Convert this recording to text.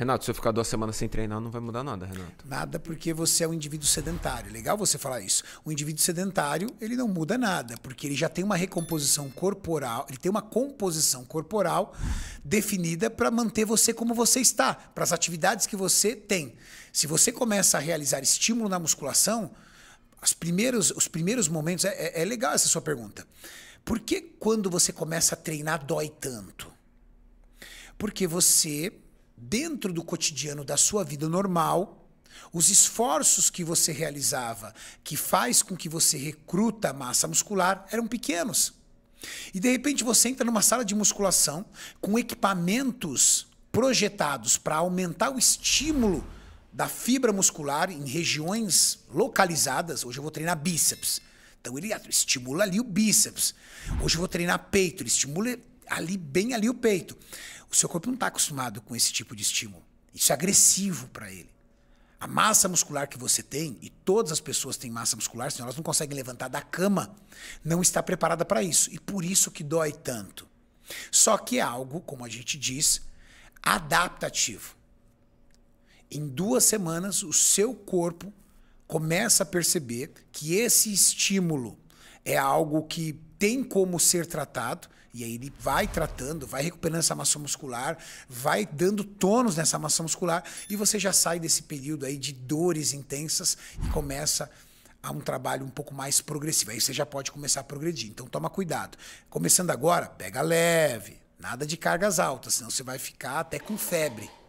Renato, se eu ficar duas semanas sem treinar, não vai mudar nada, Renato. Nada, porque você é um indivíduo sedentário. Legal você falar isso. O indivíduo sedentário, ele não muda nada, porque ele já tem uma recomposição corporal, ele tem uma composição corporal definida para manter você como você está, para as atividades que você tem. Se você começa a realizar estímulo na musculação, os primeiros, os primeiros momentos. É, é, é legal essa sua pergunta. Por que quando você começa a treinar dói tanto? Porque você dentro do cotidiano da sua vida normal, os esforços que você realizava, que faz com que você recruta massa muscular, eram pequenos. E de repente você entra numa sala de musculação com equipamentos projetados para aumentar o estímulo da fibra muscular em regiões localizadas. Hoje eu vou treinar bíceps. Então ele estimula ali o bíceps. Hoje eu vou treinar peito, ele estimula ali bem ali o peito. O seu corpo não está acostumado com esse tipo de estímulo. Isso é agressivo para ele. A massa muscular que você tem, e todas as pessoas têm massa muscular, senão elas não conseguem levantar da cama, não está preparada para isso. E por isso que dói tanto. Só que é algo, como a gente diz, adaptativo. Em duas semanas, o seu corpo começa a perceber que esse estímulo é algo que tem como ser tratado, e aí ele vai tratando, vai recuperando essa massa muscular, vai dando tônus nessa massa muscular, e você já sai desse período aí de dores intensas e começa a um trabalho um pouco mais progressivo. Aí você já pode começar a progredir. Então toma cuidado. Começando agora, pega leve, nada de cargas altas, senão você vai ficar até com febre.